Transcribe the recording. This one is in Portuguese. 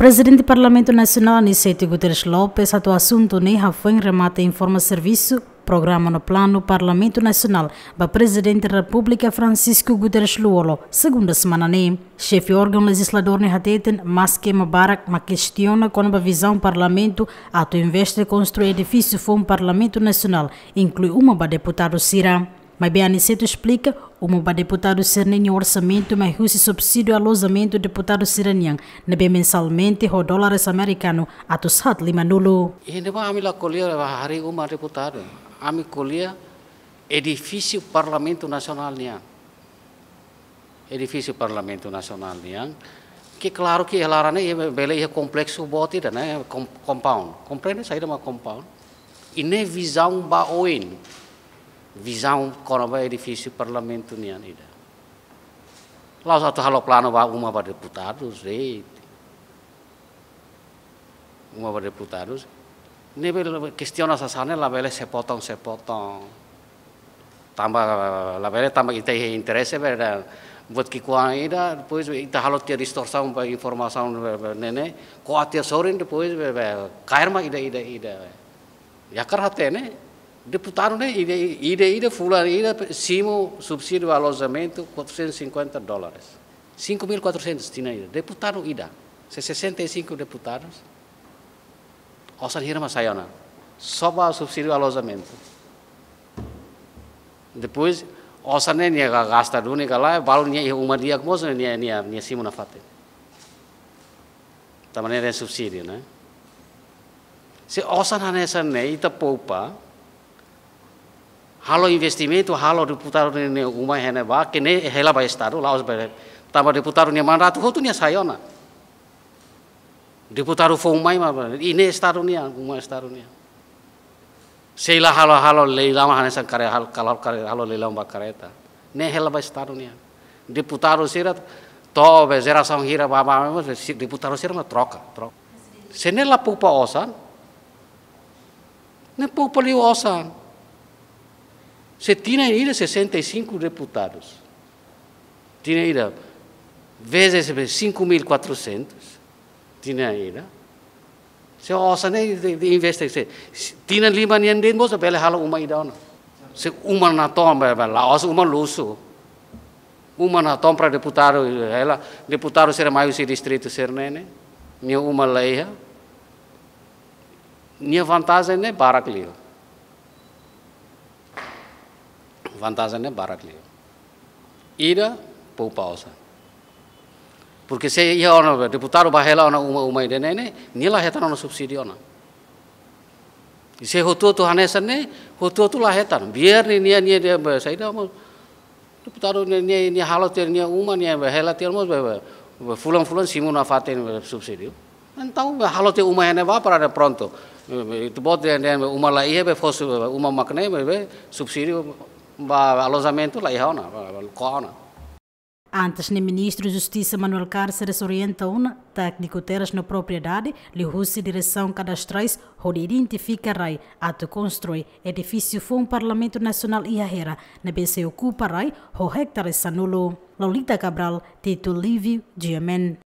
Presidente do Parlamento Nacional, Aniceto Guterres Lopes, atua assunto né? foi em remata informa serviço programa no plano Parlamento Nacional para Presidente da República Francisco Guterres Luolo, segunda semana nem. Né? Chefe órgão legislador Neha né? Teten, mas que Mubarak ma questiona quando a visão Parlamento ato investe construir edifício foi um Parlamento Nacional, inclui uma para deputado Cira. Mas bem, Aniceto explica o para deputado ser nenhum orçamento, mas o subsídio alojamento deputado Siranian, na é bem mensalmente o dólar é americano, a tosat lima nulo. lá mah kami lakukan hari uma deputado, kami kuliah edifício parlamento nacional niang, edifício parlamento nacional niang, que claro que elarane né, ia bele é complexo boti né compound, compreende saída uma compound, nem visão oin visão coramba edifício parlamentuniano ida. Lá os outros haloplano vai uma para deputados, rei, uma para deputados. Nível questiona sa sana la vele sepotong sepotong. Tambah la vele tambah kita e interesse berda buat kikuan ida depois kita e halot dia distorsaun para informasaun nene koatia sorin depois kairma ida e ida ida. Yakar hatene. Deputaram, né? Ida, Ida, fulano, Ida, Simo, subsídio alojamento, 450 dólares. 5.400 tinha Ida. Deputado Ida. 65 deputados. Osan Hirama Sayona. Soba o subsídio alojamento. Depois, Osan é né, gasta única lá, vale nem uma dia que moça, nem nem Simo na fate. Também é subsídio, né? Se Osan Hanesan, né? Ita poupa. halo investimento, halo diputarun ini uma hene ba kene hela ba estado laos ba tama deputado ne mandato hotu ne sayona diputaru fo umai ma ba ine estado staru uma seila halo halo leila ma hane hal kalau kare halo leila ba kareta ne hela ba estado ne diputaru sirat to be zera song hira ba ba diputaru sirat ma troka troka senela pupa osan ne pupa liu osan Você tinha aí 65 deputados. tinha aí vezes 5.400. tinha aí. Se osa nem investe. Se tinha lima nem din você sa pele uma idona. Se uma na tomba, la osa uma luso. Uma na tomba para deputado, ela deputado será mais o distrito ser nene. Nia uma lei. minha vantagem né barak lio. One thousand है बारह के लिए porque se ia ona deputado bahela ona uma uma ide nene nila hetan ona subsidi ona se hotu tu hanesan ne hotu tu lah hetan biar ni nia nia dia saya dah mau deputado nia nia nia halot nia uma nia bahela tiar mau fulan fulan simun afaten subsidi dan tahu halot uma ene ba para pronto itu bot nia nia uma la ihe be fosu uma makne be subsidi alojamento lá Antes, o ministro de Justiça Manuel Cáceres orienta na técnico terras na propriedade, lhe direção cadastrais, onde identifica RAI, ato constrói, edifício foi parlamento nacional e na BC ocupa RAI, o hectare sanulo. Lolita Cabral, Tito Livio, Diamante.